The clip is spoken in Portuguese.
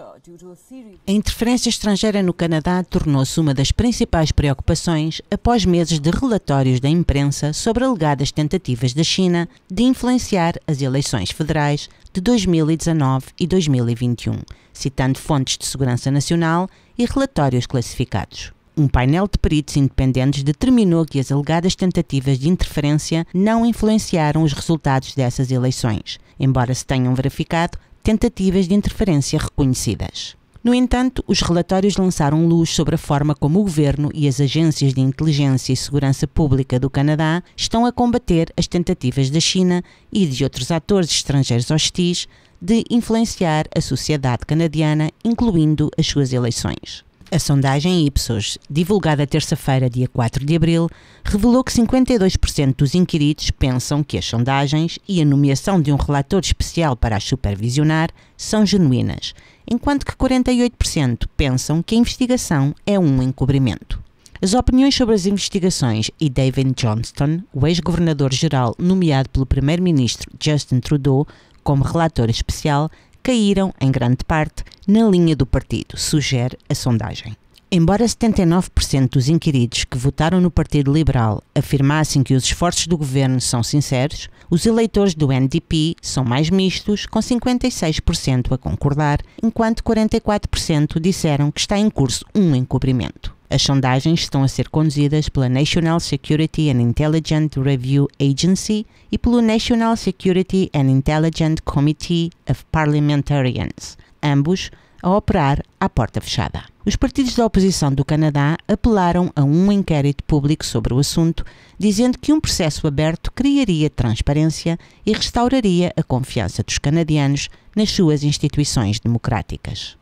A interferência estrangeira no Canadá tornou-se uma das principais preocupações após meses de relatórios da imprensa sobre alegadas tentativas da China de influenciar as eleições federais de 2019 e 2021, citando fontes de segurança nacional e relatórios classificados. Um painel de peritos independentes determinou que as alegadas tentativas de interferência não influenciaram os resultados dessas eleições, embora se tenham verificado tentativas de interferência reconhecidas. No entanto, os relatórios lançaram luz sobre a forma como o governo e as agências de inteligência e segurança pública do Canadá estão a combater as tentativas da China e de outros atores estrangeiros hostis de influenciar a sociedade canadiana, incluindo as suas eleições. A sondagem Ipsos, divulgada terça-feira, dia 4 de abril, revelou que 52% dos inquiridos pensam que as sondagens e a nomeação de um relator especial para as supervisionar são genuínas, enquanto que 48% pensam que a investigação é um encobrimento. As opiniões sobre as investigações e David Johnston, o ex-governador-geral nomeado pelo primeiro-ministro Justin Trudeau como relator especial, caíram, em grande parte, na linha do partido, sugere a sondagem. Embora 79% dos inquiridos que votaram no Partido Liberal afirmassem que os esforços do governo são sinceros, os eleitores do NDP são mais mistos, com 56% a concordar, enquanto 44% disseram que está em curso um encobrimento. As sondagens estão a ser conduzidas pela National Security and Intelligence Review Agency e pelo National Security and Intelligence Committee of Parliamentarians, ambos a operar à porta fechada. Os partidos da oposição do Canadá apelaram a um inquérito público sobre o assunto, dizendo que um processo aberto criaria transparência e restauraria a confiança dos canadianos nas suas instituições democráticas.